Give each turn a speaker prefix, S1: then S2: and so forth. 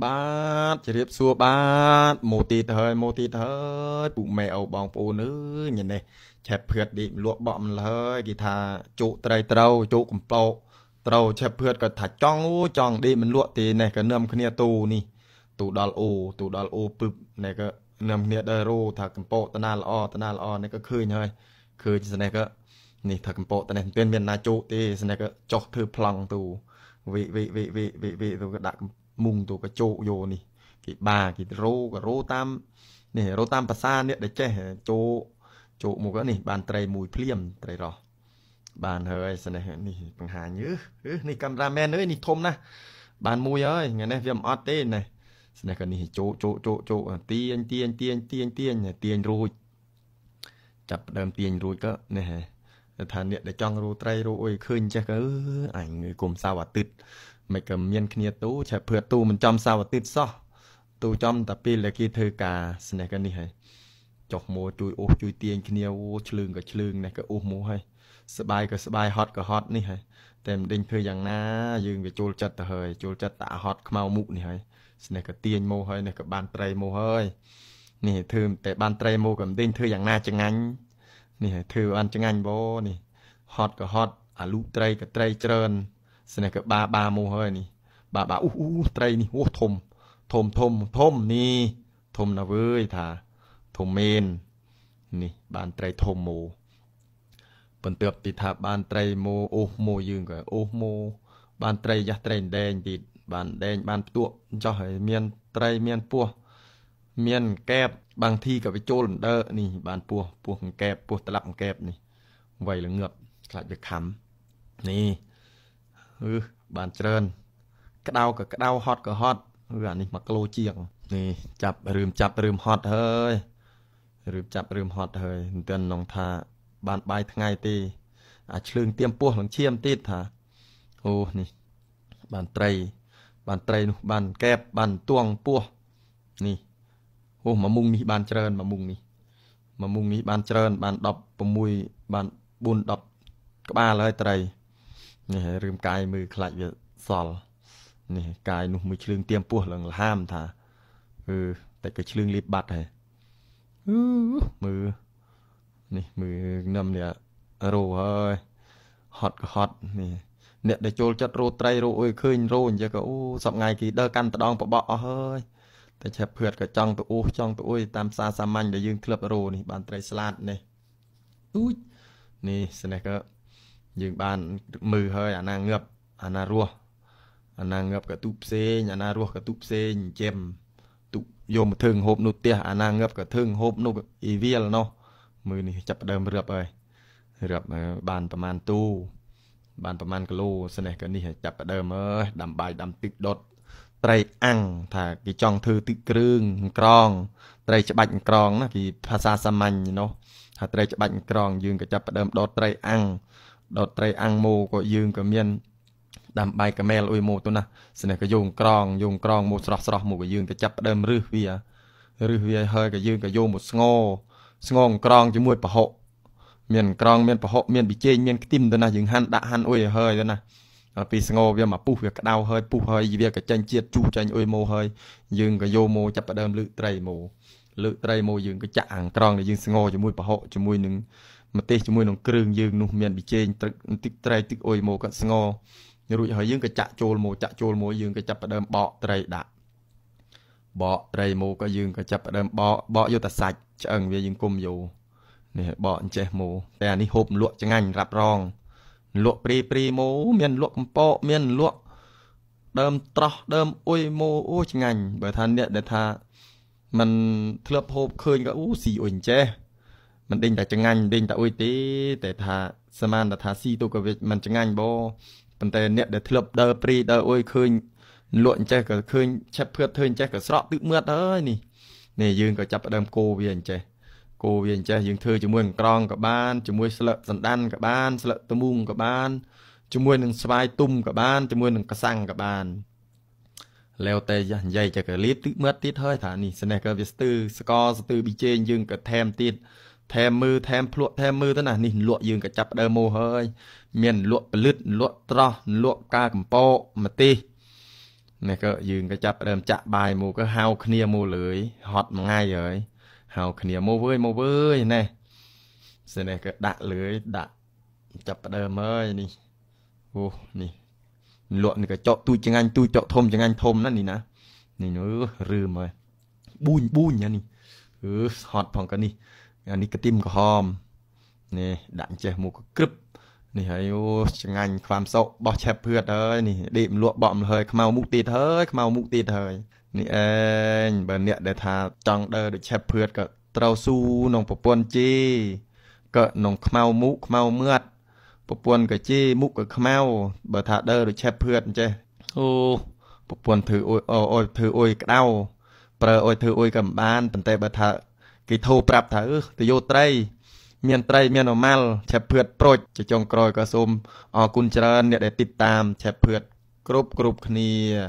S1: បាទជរាបសួរបាទម៉ូទីទៅហើយម៉ូទីទៅហើយពុកម៉ែអូបងប្អូនអើយញ៉ែនេះឆែបភឿតនេះលក់បក់មិនលើយគេថាជោគត្រីត្រូវជោគកំបោកត្រូវឆែបភឿតក៏ថាចង់អូចង់ឌីមិនលក់ទេនេះក៏នឹមគ្នាទូនេះទូដល់អូទូដល់អូពឹបនេះក៏នឹមគ្នាដល់រោថាកំបោកតាណាល្អតាណាល្អនេះក៏ឃើញហើយឃើញស្នេះក៏នេះថាកំបោកតានេះមិនមានណាជោគទេស្នេះក៏ចុះធ្វើប្លង់ទូវិវិវិវិវិវិទៅក៏ដាក់កំមុងទូកជោកយោនេះគេបាគេរោក៏រោតាមនេះរោតាមភាសានេះដែលចេះជោជោកមកនេះបានត្រីមួយភ្លាមត្រីរស់បានហើយស្នេះនេះបង្ហាញអឺនេះកាមេរ៉ាមែនអើយនេះធំណាស់បានមួយហើយថ្ងៃនេះវាមិនអត់ទេណែស្នេះក៏នេះជោជោជោជោទាញទាញទាញទាញទាញទាញរួចចាប់ដើមទាញរួចក៏នេះហ៎ថាអ្នកដែលចង់រੂត្រីរੂអុយឃើញចេះក៏អញគុំសៅអាទិត្យមិនក៏មានគ្នាទូឆែភឿទូមិនចំសៅអាទិត្យសោះទូចំ តាពេលដែលគេធ្វើការស្នេះក៏នេះហើយ ចុះមកជួយអូសជួយទាញគ្នាអូឆ្លើងក៏ឆ្លើងនេះក៏អូសមកហើយស្បាយក៏ស្បាយហត់ក៏ហត់នេះហើយតែមិនដេញធ្វើយ៉ាងណាយើងវាចូលចិត្តទៅហើយចូលចិត្តតាហត់ខ្មៅមុខនេះហើយស្នេះក៏ទាញមកហើយនេះក៏បានត្រីមកហើយនេះធ្វើតែបានត្រីមកក៏មិនដេញធ្វើយ៉ាងណាចងាញ់នេះធ្វើបានចងាញ់បងនេះ ហត់ក៏ហត់អាលូត្រីក៏ត្រីច្រើនស្នេះក៏បាបាមោះហើយនេះបាបាអ៊ូអ៊ូត្រីនេះអូធំ ធំធំធំនេះធំណាស់វើយថាធំមែននេះបានត្រីធំមោបន្ទាប់ពីថាបានត្រីមោអូសមោយើងក៏អូសមោបានត្រីយ៉ាស់ត្រីដេងទៀតបានដេងបានផ្ទក់ចោះហើយមានត្រីមានពោះមានកែបបាំងធីកវិជុលដឺនេះបានពោះពោះអង្កែបពោះត្រឡប់អង្កែបនេះវាយល្ងឹបខ្លាចវាខំនេះអឺបានច្រើនក្តៅក៏ក្តៅហត់ក៏ហត់ឬអានេះ1គីឡូជាងនេះចាប់រឿមចាប់រឿមហត់ហើយរឿមចាប់រឿមហត់ហើយមិនទាន់នងថា បានបាយថ្ងៃទេ អាឆ្លើងទៀមពោះនឹងឈាមទៀតថាអូនេះ បានត្រីបានត្រីនោះបានកែបបានទួងពោះនេះអូមួយមុងនេះបានច្រើនមួយមុងនេះមួយមុងនេះបានច្រើនបាន16បាន4 10ក្បាលហើយត្រីនេះរឿងកាយមើលខ្លាច់វាសល់នេះកាយនោះមួយឆ្លឹងទៀមពោះឡើងលហាមថាអឺតែគេឆ្លឹងលៀបបាត់ហើយអឺមើលនេះមើលនំនេះរោហើយហត់ក៏ហត់នេះអ្នកដែលចូលចិត្តរោត្រីរោអុយឃើញរោអញ្ចឹងក៏អូសប្ងៃគេដើរកាន់តដងប្របក់អស់ហើយតែឆាប់ភឿតក៏ចង់ទៅអ៊ូសចង់ទៅអ៊ុយតាមផ្សារសាមញ្ញដែលយើងធ្លាប់រោនេះបានត្រីស្លាតនេះទូចនេះស្នេះក៏យើងបានមើលហើយអាណាងឹបអាណារស់អាណាងឹបក៏ទូផ្សេងអាណារស់ក៏ទូផ្សេងចិញ្ចឹមទូយកមកធឹងហូបនោះផ្ទះអាណាងឹបក៏ធឹងហូបនោះអ៊ីវីលនោះមើលនេះចាប់ដើមរឹបហើយរឹបបានប្រហែលទូ បានប្រហែលគីឡូស្នេះក៏នេះចាប់ដើមអើយដាំបាយដាំទឹកដុតត្រីអាំងថាគេចង់ធ្វើទឹកគ្រឿងអង្ក្រង ត្រីច្បាច់អង្ក្រងណាគេភាសាសាមញ្ញនោះថាត្រីច្បាច់អង្ក្រងយើងក៏ចាប់ផ្ដើមដុតត្រីអាំងដុតត្រីអាំងមូក៏យើងក៏មានដាំបាយកាមែលអុយមូទៅណាស្នេះក៏យងក្រងយងក្រងមូស្រស់ស្រស់មកក៏យើងក៏ចាប់ផ្ដើមរឹសវារឹសវាហើយក៏យើងក៏យកមកស្ងោស្ងងក្រងជាមួយប្រហុកមានក្រងមានប្រហុកមានប៊ីចេងមានខ្ទីមទៅណាយើងហាន់ដាក់ហាន់អុយឲ្យហើយទៅណាដល់ពេលស្ងោវាមកពុះវាក្តៅហើយពុះហើយវាក៏ចេញជាតិជូរចេញអុយម៉ូហើយយើងក៏យកម៉ូចាប់ផ្ដើមលើកត្រីម៉ូលើកត្រីម៉ូយើងក៏ចាក់អាងត្រង់ដែលយើងស្ងោជាមួយប្រហុកជាមួយនឹងម្ទេសជាមួយនឹងគ្រឿងយើងនោះមានប៊ីចេងទឹកបន្តិចត្រីទឹកអុយម៉ូក៏ស្ងោរួចហើយយើងក៏ចាក់ចូលម៉ូចាក់ចូលម៉ូយើងក៏ចាប់ផ្ដើមបកត្រីដាក់បកត្រីម៉ូក៏យើងក៏ចាប់ផ្ដើមបកបកយកតែសាច់ឆ្អឹងវាយើងគុំយកនេះបកអញ្ចេះម៉ូតែអានេះហូបលក់ចងាញ់រ៉ាប់រងលក់ព្រីព្រីម៉ូមានលក់កំប៉ោមានលក់ដើមត្រោះដើមអ៊ុយម៉ូអូឆ្ងាញ់បើថាអ្នកដែលថាมันធ្លាប់ហូបឃើញក៏អូស៊ីអ៊ុយចេះមិនដេញតែឆ្ងាញ់ដេញតែអ៊ុយទេតែថាសមានតែថាស៊ីទូក៏វាមិនឆ្ងាញ់បប៉ុន្តែអ្នកដែលធ្លាប់ដើរព្រីដើរអ៊ុយឃើញលក់អញ្ចេះក៏ឃើញឆាប់ភឿតធ្វើអញ្ចេះក៏ស្រក់ទឹកមឿតអើយនេះនេះយើងក៏ចាប់ដើមគោវាអញ្ចេះគោវាអញ្ចេះយើងធ្វើជាមួយនឹងក្រងក៏បានជាមួយស្លឹកសណ្ដាន់ក៏បានស្លឹកត្មូងក៏បានជាមួយនឹងស្វាយទុំក៏បានជាមួយនឹងកសាំងក៏បានแล้วតែយ៉ាស់និយាយចាកលៀតទឹកមាត់ទៀតហើយថានេះស្នេះក៏វាស្ទើស្កស្ទើប៊ីជេងយើងក៏ថែមទៀតថែមមើលថែមភ្លក់ថែមមើលទៅណានេះលក់យើងក៏ចាប់ដើមមកហើយ មាន លក់ពលិតលក់ត្រោះលក់កាកំប៉ោម្ទេសនេះក៏យើងក៏ចាប់ដើមចាក់បាយមកក៏ហៅគ្នាមកលើយហត់មួយថ្ងៃហើយហៅគ្នាមកវើយមកវើយណែសេះនេះក៏ដាក់លឿយដាក់ចាប់ផ្ដើមអើយនេះអូនេះលក់នេះក៏ចកទូចចងាញ់ទូចចកធំចងាញ់ធំណានេះណានេះអឺរឿមើលប៊ូញប៊ូញអានេះអឺហត់ផងក៏នេះអានេះក៏ទីមក្រហមនេះដាក់ចេះមកក្រឹបនេះហើយអូចងាញ់ខ្វាមសោកបោះឆាប់ភឿតអើយនេះដេកមលក់បក់មលហើយខ្មៅមុខទៀតហើយខ្មៅមុខទៀតហើយនេះឯងបើអ្នកដែលថាចង់ដើរដូចឆាប់ភឿតក៏ត្រូវស៊ូក្នុងប្រពន្ធជីក៏ក្នុង ខ្មៅមុខខ្មៅមឿតប្រពន្ធក៏ជីមុខក៏ខ្មៅបើថាដើរដូចឆាប់ភឿតអញ្ចេះអូប្រពន្ធធ្វើអួយអូយធ្វើអួយក្តៅប្រើអួយធ្វើអួយក៏មិនបានប៉ុន្តែបើថាគេធូរប្រាប់ថាអឺទៅយោត្រី មានត្រីមានអមាល់ឆាប់ភឿតប្រូចជាចុងក្រោយក៏សូមអរគុណច្រើនអ្នកដែលតិចតាមឆាប់ភឿតគ្រប់គ្រប់គ្នា